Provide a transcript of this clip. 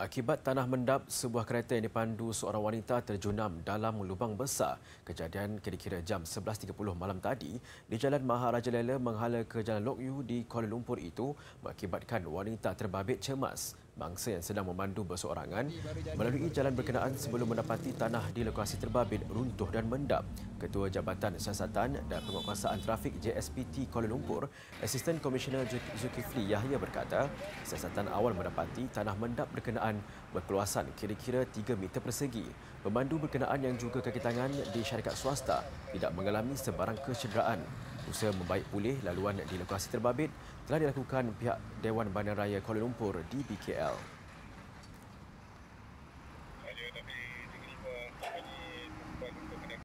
Akibat tanah mendap, sebuah kereta yang dipandu seorang wanita terjunam dalam lubang besar. Kejadian kira-kira jam 11.30 malam tadi di Jalan Maharaja Lela menghala ke Jalan Lok Yu di Kuala Lumpur itu mengakibatkan wanita terbabit cemas. Bangsa yang sedang memandu berseorangan melalui jalan berkenaan sebelum mendapati tanah di lokasi terbabit runtuh dan mendap. Ketua Jabatan Siasatan dan Penguatkuasaan Trafik JSPT Kuala Lumpur, Asisten Komisioner Zulkifli Yahya berkata, siasatan awal mendapati tanah mendap berkenaan berkeluasan kira-kira 3 meter persegi. Pemandu berkenaan yang juga kaki tangan di syarikat swasta tidak mengalami sebarang kecederaan. Usaha membaik pulih laluan di lokasi terbabit telah dilakukan pihak Dewan Bandaraya Kuala Lumpur DBKL. Saya